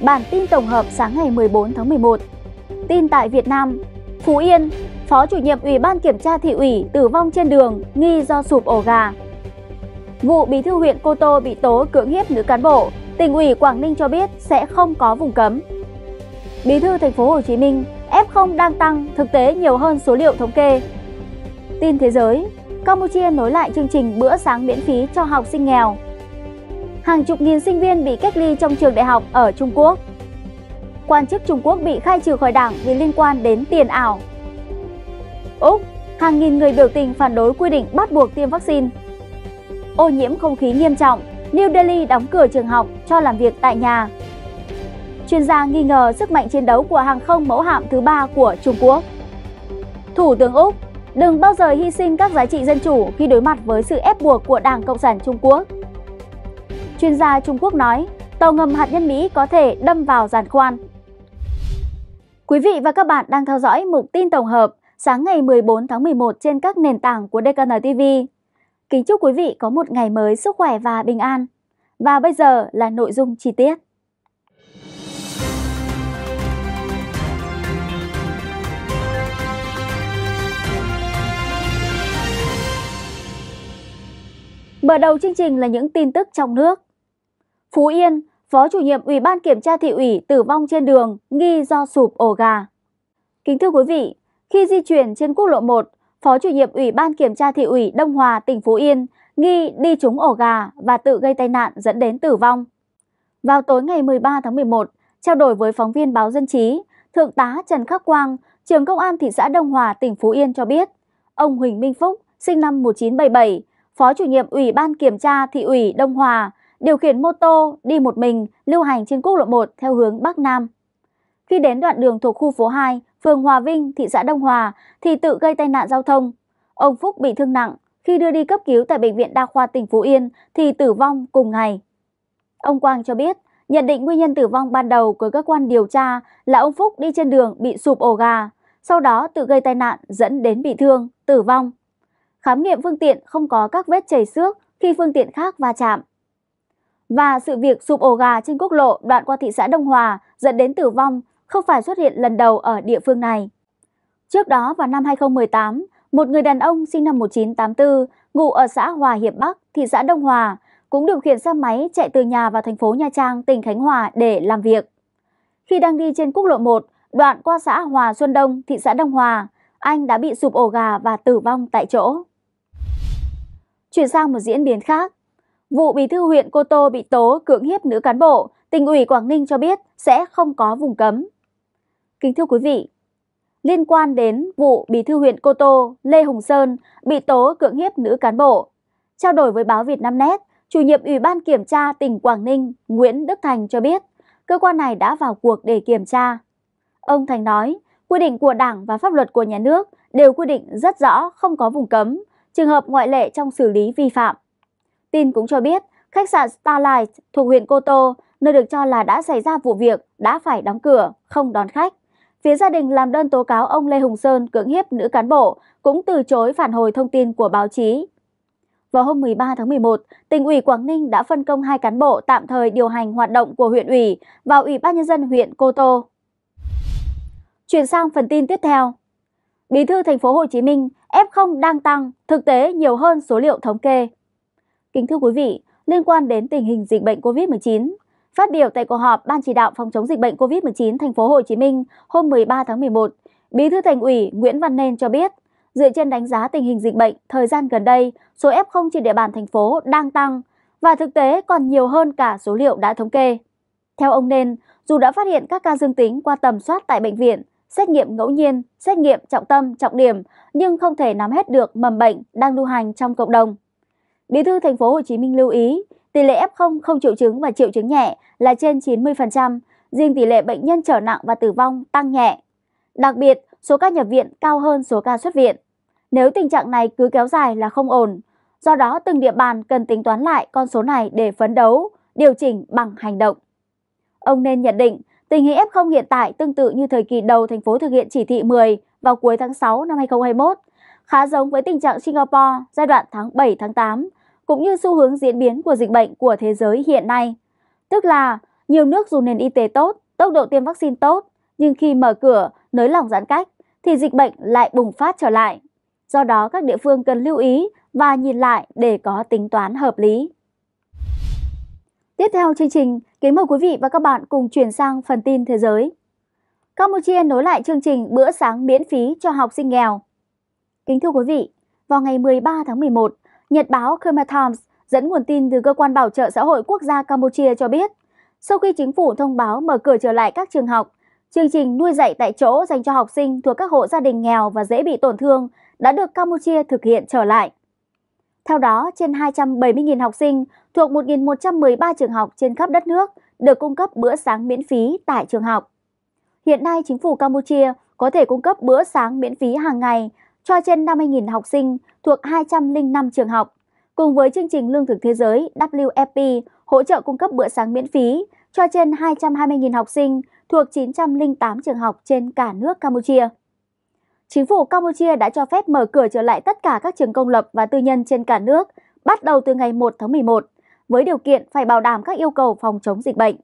Bản tin tổng hợp sáng ngày 14 tháng 11. Tin tại Việt Nam, Phú Yên, Phó chủ nhiệm Ủy ban Kiểm tra Thị ủy tử vong trên đường nghi do sụp ổ gà. Vụ bí thư huyện Cô Tô bị tố cưỡng hiếp nữ cán bộ, tỉnh ủy Quảng Ninh cho biết sẽ không có vùng cấm. Bí thư thành phố Hồ Chí Minh, F0 đang tăng, thực tế nhiều hơn số liệu thống kê. Tin thế giới, Campuchia nối lại chương trình bữa sáng miễn phí cho học sinh nghèo hàng chục nghìn sinh viên bị cách ly trong trường đại học ở Trung Quốc. Quan chức Trung Quốc bị khai trừ khỏi đảng vì liên quan đến tiền ảo. Úc, hàng nghìn người biểu tình phản đối quy định bắt buộc tiêm vaccine. Ô nhiễm không khí nghiêm trọng, New Delhi đóng cửa trường học cho làm việc tại nhà. Chuyên gia nghi ngờ sức mạnh chiến đấu của hàng không mẫu hạm thứ ba của Trung Quốc. Thủ tướng Úc, đừng bao giờ hy sinh các giá trị dân chủ khi đối mặt với sự ép buộc của Đảng Cộng sản Trung Quốc. Chuyên gia Trung Quốc nói, tàu ngầm hạt nhân Mỹ có thể đâm vào giàn khoan. Quý vị và các bạn đang theo dõi mục tin tổng hợp sáng ngày 14 tháng 11 trên các nền tảng của DKN TV. Kính chúc quý vị có một ngày mới sức khỏe và bình an. Và bây giờ là nội dung chi tiết. Mở đầu chương trình là những tin tức trong nước. Phú Yên, Phó chủ nhiệm Ủy ban Kiểm tra Thị ủy tử vong trên đường nghi do sụp ổ gà. Kính thưa quý vị, khi di chuyển trên quốc lộ 1, Phó chủ nhiệm Ủy ban Kiểm tra Thị ủy Đông Hòa, tỉnh Phú Yên nghi đi trúng ổ gà và tự gây tai nạn dẫn đến tử vong. Vào tối ngày 13 tháng 11, trao đổi với phóng viên báo Dân trí, Thượng tá Trần Khắc Quang, trưởng công an thị xã Đông Hòa, tỉnh Phú Yên cho biết, ông Huỳnh Minh Phúc, sinh năm 1977, Phó chủ nhiệm Ủy ban Kiểm tra Thị ủy Đông Hòa, điều khiển mô tô đi một mình lưu hành trên quốc lộ 1 theo hướng Bắc Nam. Khi đến đoạn đường thuộc khu phố 2, phường Hòa Vinh, thị xã Đông Hòa thì tự gây tai nạn giao thông. Ông Phúc bị thương nặng, khi đưa đi cấp cứu tại Bệnh viện Đa khoa tỉnh Phú Yên thì tử vong cùng ngày. Ông Quang cho biết, nhận định nguyên nhân tử vong ban đầu của cơ quan điều tra là ông Phúc đi trên đường bị sụp ổ gà, sau đó tự gây tai nạn dẫn đến bị thương, tử vong. Khám nghiệm phương tiện không có các vết chảy xước khi phương tiện khác va chạm và sự việc sụp ổ gà trên quốc lộ đoạn qua thị xã Đông Hòa dẫn đến tử vong không phải xuất hiện lần đầu ở địa phương này. Trước đó vào năm 2018, một người đàn ông sinh năm 1984, ngụ ở xã Hòa Hiệp Bắc, thị xã Đông Hòa, cũng điều khiển xe máy chạy từ nhà vào thành phố Nha Trang, tỉnh Khánh Hòa để làm việc. Khi đang đi trên quốc lộ 1, đoạn qua xã Hòa Xuân Đông, thị xã Đông Hòa, anh đã bị sụp ổ gà và tử vong tại chỗ. Chuyển sang một diễn biến khác, Vụ bí thư huyện Cô Tô bị tố cưỡng hiếp nữ cán bộ, tỉnh ủy Quảng Ninh cho biết sẽ không có vùng cấm. Kính thưa quý vị, liên quan đến vụ bí thư huyện Cô Tô Lê Hùng Sơn bị tố cưỡng hiếp nữ cán bộ. Trao đổi với báo Việt Nam Net, chủ nhiệm Ủy ban Kiểm tra tỉnh Quảng Ninh Nguyễn Đức Thành cho biết cơ quan này đã vào cuộc để kiểm tra. Ông Thành nói, quy định của Đảng và pháp luật của nhà nước đều quy định rất rõ không có vùng cấm, trường hợp ngoại lệ trong xử lý vi phạm. Tin cũng cho biết, khách sạn Starlight thuộc huyện Cô Tô, nơi được cho là đã xảy ra vụ việc, đã phải đóng cửa, không đón khách. Phía gia đình làm đơn tố cáo ông Lê Hùng Sơn cưỡng hiếp nữ cán bộ, cũng từ chối phản hồi thông tin của báo chí. Vào hôm 13 tháng 11, tỉnh ủy Quảng Ninh đã phân công hai cán bộ tạm thời điều hành hoạt động của huyện ủy vào ủy ban nhân dân huyện Cô Tô. Chuyển sang phần tin tiếp theo. Bí thư thành phố Hồ Chí Minh, F0 đang tăng, thực tế nhiều hơn số liệu thống kê. Kính thưa quý vị, liên quan đến tình hình dịch bệnh COVID-19, phát biểu tại cuộc họp Ban chỉ đạo phòng chống dịch bệnh COVID-19 thành phố Hồ Chí Minh hôm 13 tháng 11, Bí thư Thành ủy Nguyễn Văn Nên cho biết, dựa trên đánh giá tình hình dịch bệnh thời gian gần đây, số F0 trên địa bàn thành phố đang tăng và thực tế còn nhiều hơn cả số liệu đã thống kê. Theo ông Nên, dù đã phát hiện các ca dương tính qua tầm soát tại bệnh viện, xét nghiệm ngẫu nhiên, xét nghiệm trọng tâm, trọng điểm nhưng không thể nắm hết được mầm bệnh đang lưu hành trong cộng đồng. Bí thư thành phố Hồ Chí Minh lưu ý, tỷ lệ F0 không triệu chứng và triệu chứng nhẹ là trên 90%, riêng tỷ lệ bệnh nhân trở nặng và tử vong tăng nhẹ. Đặc biệt, số ca nhập viện cao hơn số ca xuất viện. Nếu tình trạng này cứ kéo dài là không ổn, do đó từng địa bàn cần tính toán lại con số này để phấn đấu, điều chỉnh bằng hành động. Ông nên nhận định tình hình F0 hiện tại tương tự như thời kỳ đầu thành phố thực hiện chỉ thị 10 vào cuối tháng 6 năm 2021, khá giống với tình trạng Singapore giai đoạn tháng 7 tháng 8 cũng như xu hướng diễn biến của dịch bệnh của thế giới hiện nay. Tức là nhiều nước dù nền y tế tốt, tốc độ tiêm vaccine tốt, nhưng khi mở cửa, nới lỏng giãn cách, thì dịch bệnh lại bùng phát trở lại. Do đó các địa phương cần lưu ý và nhìn lại để có tính toán hợp lý. Tiếp theo chương trình, kính mời quý vị và các bạn cùng chuyển sang phần tin thế giới. Campuchia nối lại chương trình bữa sáng miễn phí cho học sinh nghèo. Kính thưa quý vị, vào ngày 13 tháng 11, Nhật báo Khmer Times dẫn nguồn tin từ Cơ quan Bảo trợ Xã hội Quốc gia Campuchia cho biết, sau khi chính phủ thông báo mở cửa trở lại các trường học, chương trình nuôi dạy tại chỗ dành cho học sinh thuộc các hộ gia đình nghèo và dễ bị tổn thương đã được Campuchia thực hiện trở lại. Theo đó, trên 270.000 học sinh thuộc 1.113 trường học trên khắp đất nước được cung cấp bữa sáng miễn phí tại trường học. Hiện nay, chính phủ Campuchia có thể cung cấp bữa sáng miễn phí hàng ngày cho trên 50.000 học sinh thuộc 205 trường học. Cùng với chương trình Lương thực Thế giới WFP hỗ trợ cung cấp bữa sáng miễn phí cho trên 220.000 học sinh thuộc 908 trường học trên cả nước Campuchia. Chính phủ Campuchia đã cho phép mở cửa trở lại tất cả các trường công lập và tư nhân trên cả nước bắt đầu từ ngày 1 tháng 11, với điều kiện phải bảo đảm các yêu cầu phòng chống dịch bệnh.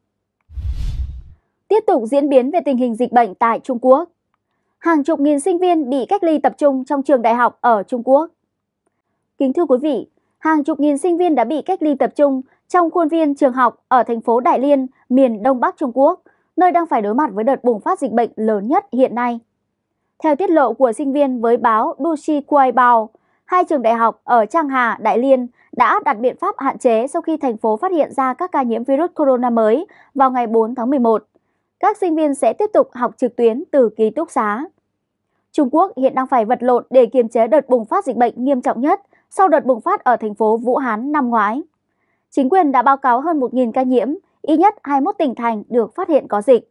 Tiếp tục diễn biến về tình hình dịch bệnh tại Trung Quốc hàng chục nghìn sinh viên bị cách ly tập trung trong trường đại học ở Trung Quốc. Kính thưa quý vị, hàng chục nghìn sinh viên đã bị cách ly tập trung trong khuôn viên trường học ở thành phố Đại Liên, miền Đông Bắc Trung Quốc, nơi đang phải đối mặt với đợt bùng phát dịch bệnh lớn nhất hiện nay. Theo tiết lộ của sinh viên với báo Dushi Bao, hai trường đại học ở Trang Hà, Đại Liên đã đặt biện pháp hạn chế sau khi thành phố phát hiện ra các ca nhiễm virus corona mới vào ngày 4 tháng 11 các sinh viên sẽ tiếp tục học trực tuyến từ ký túc xá. Trung Quốc hiện đang phải vật lộn để kiềm chế đợt bùng phát dịch bệnh nghiêm trọng nhất sau đợt bùng phát ở thành phố Vũ Hán năm ngoái. Chính quyền đã báo cáo hơn 1.000 ca nhiễm, ít nhất 21 tỉnh thành được phát hiện có dịch.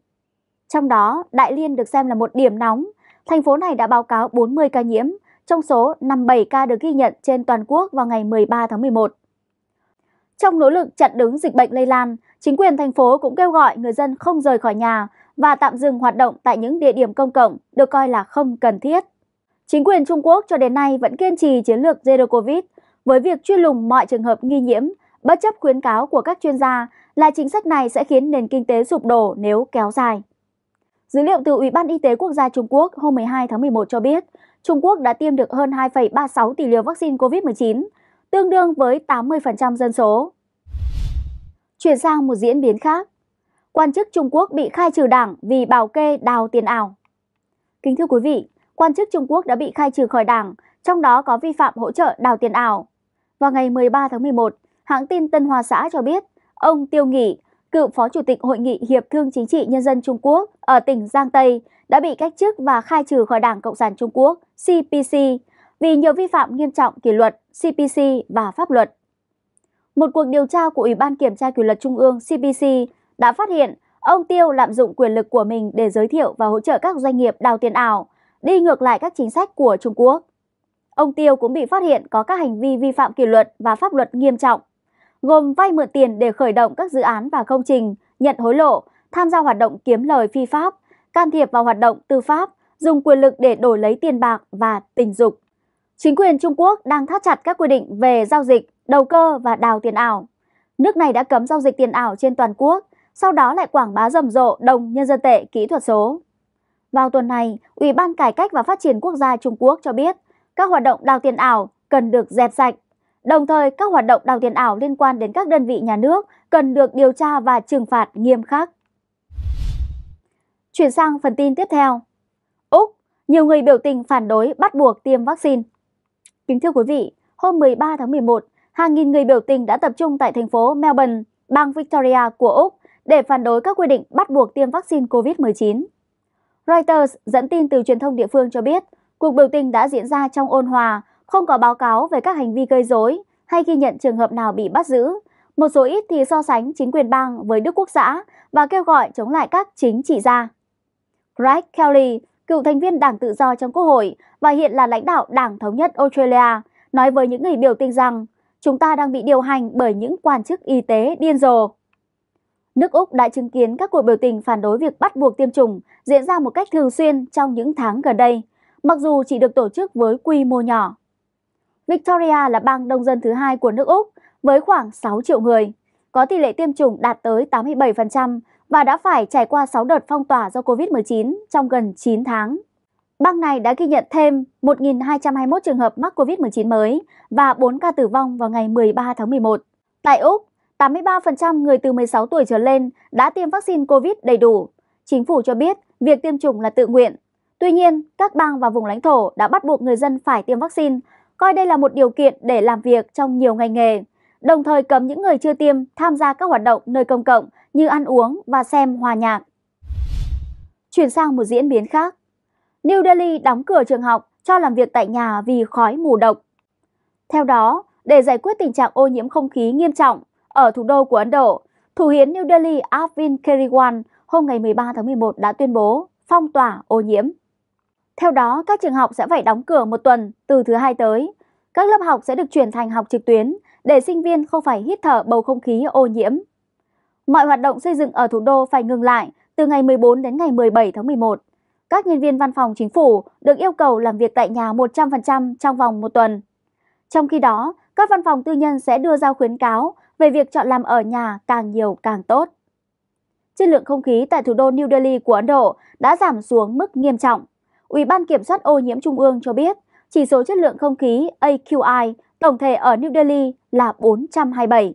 Trong đó, Đại Liên được xem là một điểm nóng. Thành phố này đã báo cáo 40 ca nhiễm, trong số 57 ca được ghi nhận trên toàn quốc vào ngày 13 tháng 11. Trong nỗ lực chặn đứng dịch bệnh lây lan, chính quyền thành phố cũng kêu gọi người dân không rời khỏi nhà và tạm dừng hoạt động tại những địa điểm công cộng được coi là không cần thiết. Chính quyền Trung Quốc cho đến nay vẫn kiên trì chiến lược Zero Covid với việc truy lùng mọi trường hợp nghi nhiễm, bất chấp khuyến cáo của các chuyên gia là chính sách này sẽ khiến nền kinh tế sụp đổ nếu kéo dài. Dữ liệu từ Ủy ban Y tế Quốc gia Trung Quốc hôm 12 tháng 11 cho biết, Trung Quốc đã tiêm được hơn 2,36 tỷ liều vaccine COVID-19, tương đương với 80% dân số. Chuyển sang một diễn biến khác, quan chức Trung Quốc bị khai trừ đảng vì bảo kê đào tiền ảo. Kính thưa quý vị, quan chức Trung Quốc đã bị khai trừ khỏi đảng, trong đó có vi phạm hỗ trợ đào tiền ảo. Vào ngày 13 tháng 11, hãng tin Tân Hoa Xã cho biết, ông Tiêu Nghị, cựu Phó Chủ tịch Hội nghị Hiệp thương Chính trị Nhân dân Trung Quốc ở tỉnh Giang Tây, đã bị cách chức và khai trừ khỏi Đảng Cộng sản Trung Quốc CPC vì nhiều vi phạm nghiêm trọng kỷ luật, CPC và pháp luật. Một cuộc điều tra của Ủy ban Kiểm tra Kỷ luật Trung ương CPC đã phát hiện ông Tiêu lạm dụng quyền lực của mình để giới thiệu và hỗ trợ các doanh nghiệp đào tiền ảo, đi ngược lại các chính sách của Trung Quốc. Ông Tiêu cũng bị phát hiện có các hành vi vi phạm kỷ luật và pháp luật nghiêm trọng, gồm vay mượn tiền để khởi động các dự án và công trình, nhận hối lộ, tham gia hoạt động kiếm lời phi pháp, can thiệp vào hoạt động tư pháp, dùng quyền lực để đổi lấy tiền bạc và tình dục. Chính quyền Trung Quốc đang thắt chặt các quy định về giao dịch, đầu cơ và đào tiền ảo. Nước này đã cấm giao dịch tiền ảo trên toàn quốc, sau đó lại quảng bá rầm rộ đồng nhân dân tệ kỹ thuật số. Vào tuần này, Ủy ban Cải cách và Phát triển Quốc gia Trung Quốc cho biết các hoạt động đào tiền ảo cần được dẹp sạch. Đồng thời, các hoạt động đào tiền ảo liên quan đến các đơn vị nhà nước cần được điều tra và trừng phạt nghiêm khắc. Chuyển sang phần tin tiếp theo. Úc, nhiều người biểu tình phản đối bắt buộc tiêm vaccine. Kính thưa quý vị, hôm 13 tháng 11, hàng nghìn người biểu tình đã tập trung tại thành phố Melbourne, bang Victoria của Úc để phản đối các quy định bắt buộc tiêm vaccine COVID-19. Reuters dẫn tin từ truyền thông địa phương cho biết, cuộc biểu tình đã diễn ra trong ôn hòa, không có báo cáo về các hành vi gây rối hay ghi nhận trường hợp nào bị bắt giữ. Một số ít thì so sánh chính quyền bang với Đức Quốc xã và kêu gọi chống lại các chính trị gia. Greg Kelly, cựu thành viên Đảng Tự do trong Quốc hội và hiện là lãnh đạo Đảng Thống nhất Australia, nói với những người biểu tình rằng chúng ta đang bị điều hành bởi những quan chức y tế điên rồ. Nước Úc đã chứng kiến các cuộc biểu tình phản đối việc bắt buộc tiêm chủng diễn ra một cách thường xuyên trong những tháng gần đây, mặc dù chỉ được tổ chức với quy mô nhỏ. Victoria là bang đông dân thứ hai của nước Úc với khoảng 6 triệu người, có tỷ lệ tiêm chủng đạt tới 87% và đã phải trải qua 6 đợt phong tỏa do COVID-19 trong gần 9 tháng. Bang này đã ghi nhận thêm 1.221 trường hợp mắc COVID-19 mới và 4 ca tử vong vào ngày 13 tháng 11. Tại Úc, 83% người từ 16 tuổi trở lên đã tiêm vaccine COVID đầy đủ. Chính phủ cho biết việc tiêm chủng là tự nguyện. Tuy nhiên, các bang và vùng lãnh thổ đã bắt buộc người dân phải tiêm vaccine, coi đây là một điều kiện để làm việc trong nhiều ngành nghề đồng thời cấm những người chưa tiêm tham gia các hoạt động nơi công cộng như ăn uống và xem hòa nhạc. Chuyển sang một diễn biến khác, New Delhi đóng cửa trường học cho làm việc tại nhà vì khói mù độc. Theo đó, để giải quyết tình trạng ô nhiễm không khí nghiêm trọng ở thủ đô của Ấn Độ, Thủ hiến New Delhi Arvind Kejriwal hôm ngày 13 tháng 11 đã tuyên bố phong tỏa ô nhiễm. Theo đó, các trường học sẽ phải đóng cửa một tuần từ thứ hai tới. Các lớp học sẽ được chuyển thành học trực tuyến để sinh viên không phải hít thở bầu không khí ô nhiễm. Mọi hoạt động xây dựng ở thủ đô phải ngừng lại từ ngày 14 đến ngày 17 tháng 11. Các nhân viên văn phòng chính phủ được yêu cầu làm việc tại nhà 100% trong vòng một tuần. Trong khi đó, các văn phòng tư nhân sẽ đưa ra khuyến cáo về việc chọn làm ở nhà càng nhiều càng tốt. Chất lượng không khí tại thủ đô New Delhi của Ấn Độ đã giảm xuống mức nghiêm trọng. Ủy ban Kiểm soát ô nhiễm Trung ương cho biết, chỉ số chất lượng không khí AQI tổng thể ở New Delhi là 427.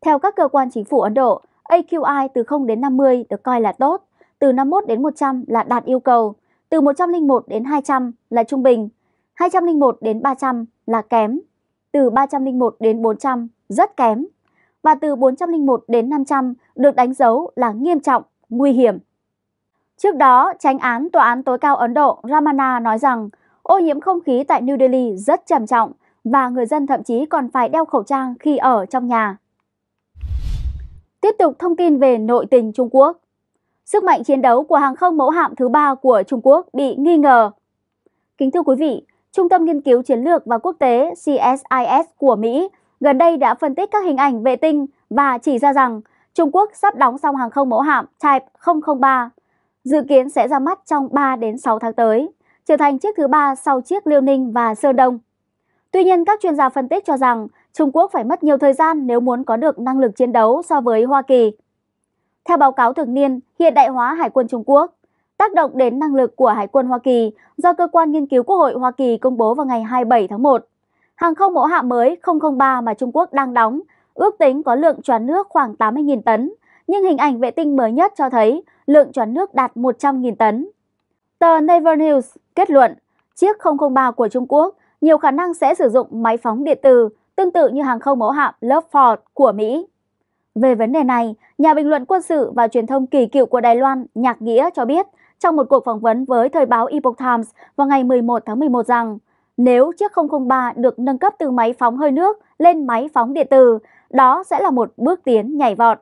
Theo các cơ quan chính phủ Ấn Độ, AQI từ 0 đến 50 được coi là tốt, từ 51 đến 100 là đạt yêu cầu, từ 101 đến 200 là trung bình, 201 đến 300 là kém, từ 301 đến 400 rất kém và từ 401 đến 500 được đánh dấu là nghiêm trọng, nguy hiểm. Trước đó, tránh án Tòa án tối cao Ấn Độ Ramana nói rằng ô nhiễm không khí tại New Delhi rất trầm trọng và người dân thậm chí còn phải đeo khẩu trang khi ở trong nhà. Tiếp tục thông tin về nội tình Trung Quốc. Sức mạnh chiến đấu của hàng không mẫu hạm thứ ba của Trung Quốc bị nghi ngờ. Kính thưa quý vị, Trung tâm Nghiên cứu Chiến lược và Quốc tế CSIS của Mỹ gần đây đã phân tích các hình ảnh vệ tinh và chỉ ra rằng Trung Quốc sắp đóng xong hàng không mẫu hạm Type 003, dự kiến sẽ ra mắt trong 3 đến 6 tháng tới, trở thành chiếc thứ ba sau chiếc Liêu Ninh và Sơn Đông. Tuy nhiên, các chuyên gia phân tích cho rằng Trung Quốc phải mất nhiều thời gian nếu muốn có được năng lực chiến đấu so với Hoa Kỳ. Theo báo cáo thường niên Hiện đại hóa Hải quân Trung Quốc, tác động đến năng lực của Hải quân Hoa Kỳ do Cơ quan Nghiên cứu Quốc hội Hoa Kỳ công bố vào ngày 27 tháng 1. Hàng không mẫu hạm mới 003 mà Trung Quốc đang đóng ước tính có lượng choán nước khoảng 80.000 tấn, nhưng hình ảnh vệ tinh mới nhất cho thấy lượng choán nước đạt 100.000 tấn. Tờ Naval News kết luận, chiếc 003 của Trung Quốc nhiều khả năng sẽ sử dụng máy phóng điện tử tương tự như hàng không mẫu hạm lớp Ford của Mỹ. Về vấn đề này, nhà bình luận quân sự và truyền thông kỳ cựu của Đài Loan Nhạc Nghĩa cho biết trong một cuộc phỏng vấn với thời báo Epoch Times vào ngày 11 tháng 11 rằng nếu chiếc 003 được nâng cấp từ máy phóng hơi nước lên máy phóng điện tử, đó sẽ là một bước tiến nhảy vọt.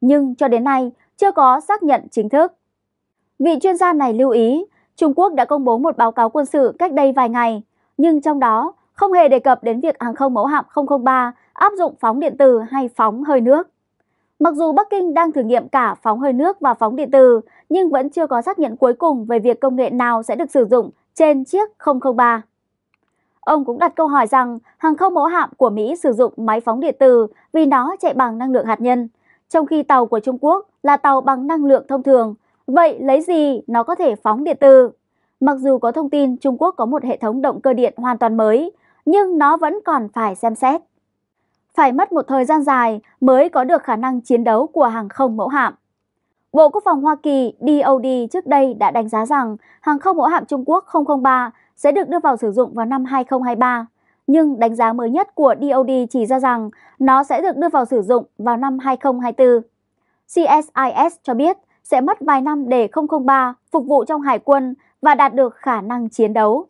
Nhưng cho đến nay, chưa có xác nhận chính thức. Vị chuyên gia này lưu ý, Trung Quốc đã công bố một báo cáo quân sự cách đây vài ngày nhưng trong đó không hề đề cập đến việc hàng không mẫu hạm 003 áp dụng phóng điện tử hay phóng hơi nước. Mặc dù Bắc Kinh đang thử nghiệm cả phóng hơi nước và phóng điện tử, nhưng vẫn chưa có xác nhận cuối cùng về việc công nghệ nào sẽ được sử dụng trên chiếc 003. Ông cũng đặt câu hỏi rằng hàng không mẫu hạm của Mỹ sử dụng máy phóng điện tử vì nó chạy bằng năng lượng hạt nhân, trong khi tàu của Trung Quốc là tàu bằng năng lượng thông thường. Vậy lấy gì nó có thể phóng điện tử? Mặc dù có thông tin Trung Quốc có một hệ thống động cơ điện hoàn toàn mới, nhưng nó vẫn còn phải xem xét. Phải mất một thời gian dài mới có được khả năng chiến đấu của hàng không mẫu hạm. Bộ Quốc phòng Hoa Kỳ DOD trước đây đã đánh giá rằng hàng không mẫu hạm Trung Quốc 003 sẽ được đưa vào sử dụng vào năm 2023, nhưng đánh giá mới nhất của DOD chỉ ra rằng nó sẽ được đưa vào sử dụng vào năm 2024. CSIS cho biết sẽ mất vài năm để 003 phục vụ trong hải quân và đạt được khả năng chiến đấu.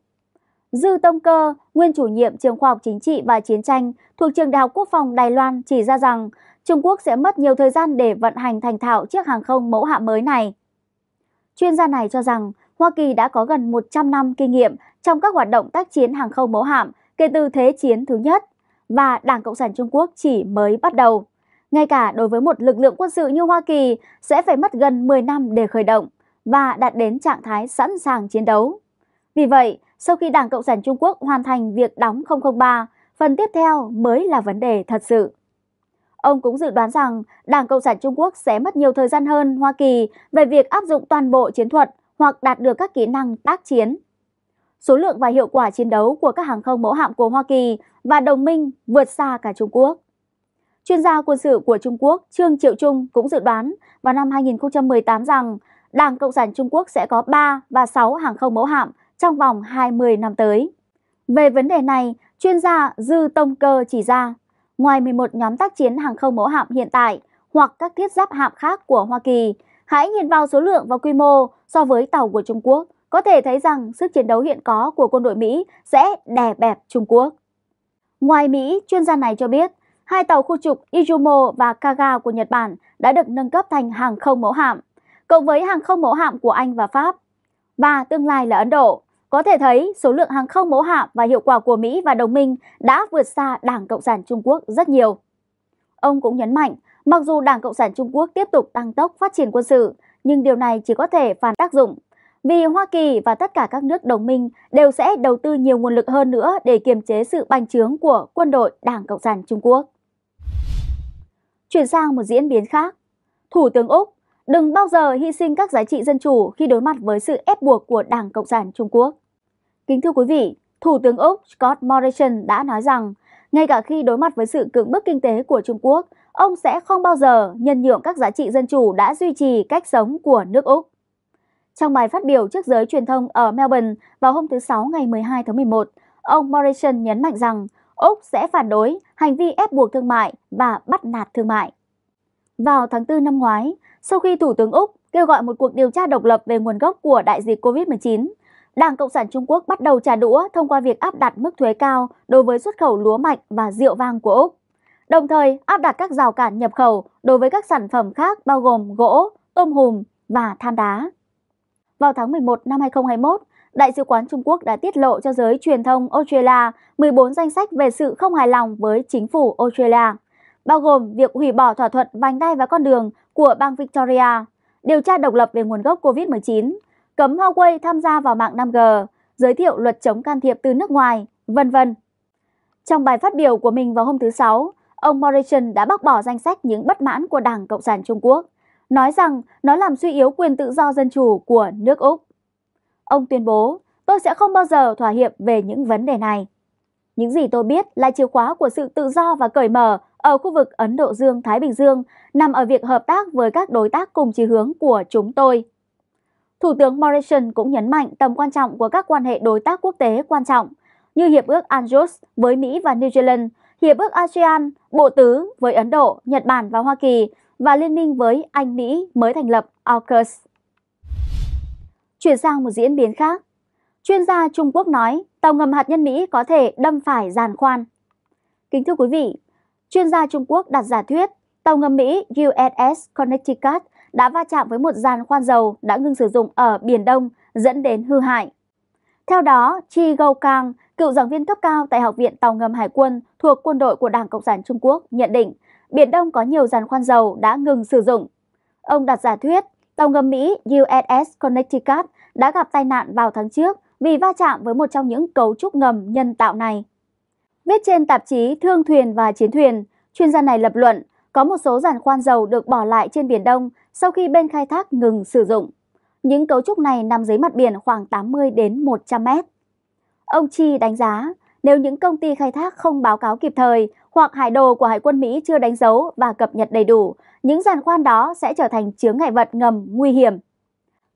Dư Tông Cơ, nguyên chủ nhiệm trường khoa học chính trị và chiến tranh thuộc trường Đại học Quốc phòng Đài Loan chỉ ra rằng Trung Quốc sẽ mất nhiều thời gian để vận hành thành thạo chiếc hàng không mẫu hạ mới này. Chuyên gia này cho rằng Hoa Kỳ đã có gần 100 năm kinh nghiệm trong các hoạt động tác chiến hàng không mẫu hạm kể từ Thế chiến thứ nhất và Đảng Cộng sản Trung Quốc chỉ mới bắt đầu. Ngay cả đối với một lực lượng quân sự như Hoa Kỳ sẽ phải mất gần 10 năm để khởi động và đạt đến trạng thái sẵn sàng chiến đấu. Vì vậy, sau khi Đảng Cộng sản Trung Quốc hoàn thành việc đóng 003, phần tiếp theo mới là vấn đề thật sự. Ông cũng dự đoán rằng Đảng Cộng sản Trung Quốc sẽ mất nhiều thời gian hơn Hoa Kỳ về việc áp dụng toàn bộ chiến thuật hoặc đạt được các kỹ năng tác chiến. Số lượng và hiệu quả chiến đấu của các hàng không mẫu hạm của Hoa Kỳ và đồng minh vượt xa cả Trung Quốc. Chuyên gia quân sự của Trung Quốc Trương Triệu Trung cũng dự đoán vào năm 2018 rằng Đảng Cộng sản Trung Quốc sẽ có 3 và 6 hàng không mẫu hạm trong vòng 20 năm tới. Về vấn đề này, chuyên gia Dư Tông Cơ chỉ ra, ngoài 11 nhóm tác chiến hàng không mẫu hạm hiện tại hoặc các thiết giáp hạm khác của Hoa Kỳ, hãy nhìn vào số lượng và quy mô so với tàu của Trung Quốc, có thể thấy rằng sức chiến đấu hiện có của quân đội Mỹ sẽ đè bẹp Trung Quốc. Ngoài Mỹ, chuyên gia này cho biết, hai tàu khu trục Izumo và Kaga của Nhật Bản đã được nâng cấp thành hàng không mẫu hạm cộng với hàng không mẫu hạm của Anh và Pháp và tương lai là Ấn Độ. Có thể thấy số lượng hàng không mẫu hạm và hiệu quả của Mỹ và đồng minh đã vượt xa Đảng Cộng sản Trung Quốc rất nhiều. Ông cũng nhấn mạnh, mặc dù Đảng Cộng sản Trung Quốc tiếp tục tăng tốc phát triển quân sự, nhưng điều này chỉ có thể phản tác dụng vì Hoa Kỳ và tất cả các nước đồng minh đều sẽ đầu tư nhiều nguồn lực hơn nữa để kiềm chế sự bành trướng của quân đội Đảng Cộng sản Trung Quốc. Chuyển sang một diễn biến khác, Thủ tướng Úc đừng bao giờ hy sinh các giá trị dân chủ khi đối mặt với sự ép buộc của Đảng Cộng sản Trung Quốc. Kính thưa quý vị, Thủ tướng Úc Scott Morrison đã nói rằng, ngay cả khi đối mặt với sự cưỡng bức kinh tế của Trung Quốc, ông sẽ không bao giờ nhân nhượng các giá trị dân chủ đã duy trì cách sống của nước Úc. Trong bài phát biểu trước giới truyền thông ở Melbourne vào hôm thứ Sáu ngày 12 tháng 11, ông Morrison nhấn mạnh rằng Úc sẽ phản đối hành vi ép buộc thương mại và bắt nạt thương mại. Vào tháng 4 năm ngoái, sau khi Thủ tướng Úc kêu gọi một cuộc điều tra độc lập về nguồn gốc của đại dịch COVID-19, Đảng Cộng sản Trung Quốc bắt đầu trả đũa thông qua việc áp đặt mức thuế cao đối với xuất khẩu lúa mạch và rượu vang của Úc, đồng thời áp đặt các rào cản nhập khẩu đối với các sản phẩm khác bao gồm gỗ, tôm hùm và than đá. Vào tháng 11 năm 2021, Đại sứ quán Trung Quốc đã tiết lộ cho giới truyền thông Australia 14 danh sách về sự không hài lòng với chính phủ Australia bao gồm việc hủy bỏ thỏa thuận vành đai và con đường của bang Victoria, điều tra độc lập về nguồn gốc COVID-19, cấm Huawei tham gia vào mạng 5G, giới thiệu luật chống can thiệp từ nước ngoài, vân vân. Trong bài phát biểu của mình vào hôm thứ Sáu, ông Morrison đã bác bỏ danh sách những bất mãn của Đảng Cộng sản Trung Quốc, nói rằng nó làm suy yếu quyền tự do dân chủ của nước Úc. Ông tuyên bố, tôi sẽ không bao giờ thỏa hiệp về những vấn đề này. Những gì tôi biết là chìa khóa của sự tự do và cởi mở ở khu vực Ấn Độ Dương-Thái Bình Dương nằm ở việc hợp tác với các đối tác cùng chí hướng của chúng tôi. Thủ tướng Morrison cũng nhấn mạnh tầm quan trọng của các quan hệ đối tác quốc tế quan trọng như Hiệp ước ANJUS với Mỹ và New Zealand, Hiệp ước ASEAN, Bộ Tứ với Ấn Độ, Nhật Bản và Hoa Kỳ và liên minh với Anh-Mỹ mới thành lập AUKUS. Chuyển sang một diễn biến khác, chuyên gia Trung Quốc nói tàu ngầm hạt nhân Mỹ có thể đâm phải giàn khoan. Kính thưa quý vị, chuyên gia Trung Quốc đặt giả thuyết tàu ngầm Mỹ USS Connecticut đã va chạm với một giàn khoan dầu đã ngưng sử dụng ở Biển Đông dẫn đến hư hại. Theo đó, Chi Gâu Kang, cựu giảng viên cấp cao tại Học viện Tàu ngầm Hải quân thuộc quân đội của Đảng Cộng sản Trung Quốc nhận định Biển Đông có nhiều giàn khoan dầu đã ngừng sử dụng. Ông đặt giả thuyết tàu ngầm Mỹ USS Connecticut đã gặp tai nạn vào tháng trước vì va chạm với một trong những cấu trúc ngầm nhân tạo này. Viết trên tạp chí Thương thuyền và Chiến thuyền, chuyên gia này lập luận có một số giàn khoan dầu được bỏ lại trên Biển Đông sau khi bên khai thác ngừng sử dụng. Những cấu trúc này nằm dưới mặt biển khoảng 80 đến 100 mét. Ông Chi đánh giá, nếu những công ty khai thác không báo cáo kịp thời hoặc hải đồ của Hải quân Mỹ chưa đánh dấu và cập nhật đầy đủ, những giàn khoan đó sẽ trở thành chướng ngại vật ngầm nguy hiểm.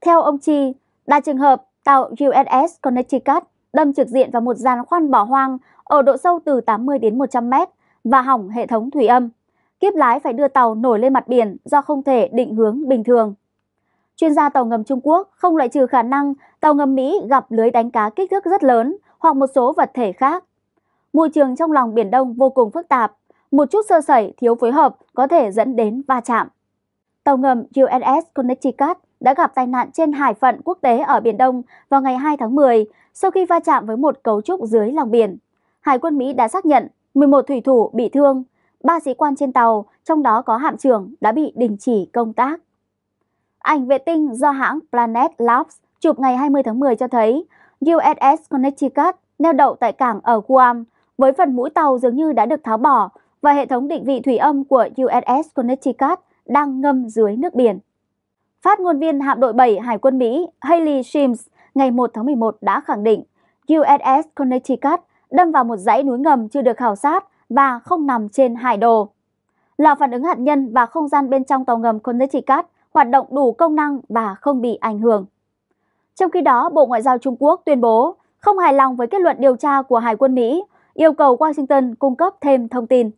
Theo ông Chi, đa trường hợp tàu USS Connecticut đâm trực diện vào một giàn khoan bỏ hoang ở độ sâu từ 80 đến 100 mét và hỏng hệ thống thủy âm. Kiếp lái phải đưa tàu nổi lên mặt biển do không thể định hướng bình thường. Chuyên gia tàu ngầm Trung Quốc không loại trừ khả năng tàu ngầm Mỹ gặp lưới đánh cá kích thước rất lớn hoặc một số vật thể khác. Môi trường trong lòng Biển Đông vô cùng phức tạp, một chút sơ sẩy thiếu phối hợp có thể dẫn đến va chạm. Tàu ngầm USS Connecticut đã gặp tai nạn trên hải phận quốc tế ở Biển Đông vào ngày 2 tháng 10 sau khi va chạm với một cấu trúc dưới lòng biển. Hải quân Mỹ đã xác nhận 11 thủy thủ bị thương, 3 sĩ quan trên tàu, trong đó có hạm trưởng đã bị đình chỉ công tác. Ảnh vệ tinh do hãng Planet Labs chụp ngày 20 tháng 10 cho thấy USS Connecticut neo đậu tại cảng ở Guam với phần mũi tàu dường như đã được tháo bỏ và hệ thống định vị thủy âm của USS Connecticut đang ngâm dưới nước biển. Phát ngôn viên hạm đội 7 Hải quân Mỹ Haley Shims ngày 1 tháng 11 đã khẳng định USS Connecticut đâm vào một dãy núi ngầm chưa được khảo sát và không nằm trên hải đồ. Lò phản ứng hạt nhân và không gian bên trong tàu ngầm Connecticut hoạt động đủ công năng và không bị ảnh hưởng. Trong khi đó, Bộ Ngoại giao Trung Quốc tuyên bố không hài lòng với kết luận điều tra của Hải quân Mỹ, yêu cầu Washington cung cấp thêm thông tin.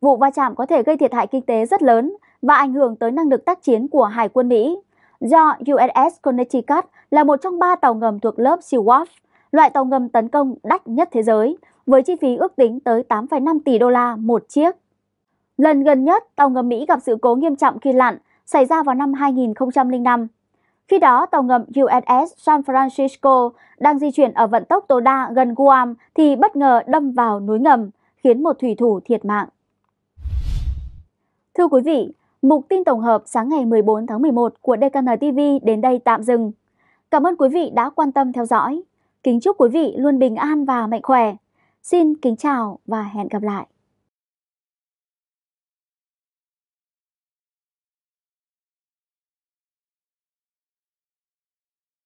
Vụ va chạm có thể gây thiệt hại kinh tế rất lớn và ảnh hưởng tới năng lực tác chiến của Hải quân Mỹ. Do USS Connecticut là một trong ba tàu ngầm thuộc lớp Seawolf, loại tàu ngầm tấn công đắt nhất thế giới, với chi phí ước tính tới 8,5 tỷ đô la một chiếc. Lần gần nhất, tàu ngầm Mỹ gặp sự cố nghiêm trọng khi lặn, xảy ra vào năm 2005. Khi đó, tàu ngầm USS San Francisco đang di chuyển ở vận tốc tối đa gần Guam thì bất ngờ đâm vào núi ngầm, khiến một thủy thủ thiệt mạng. Thưa quý vị, mục tin tổng hợp sáng ngày 14 tháng 11 của DKN TV đến đây tạm dừng. Cảm ơn quý vị đã quan tâm theo dõi. Kính chúc quý vị luôn bình an và mạnh khỏe. Xin kính chào và hẹn gặp lại.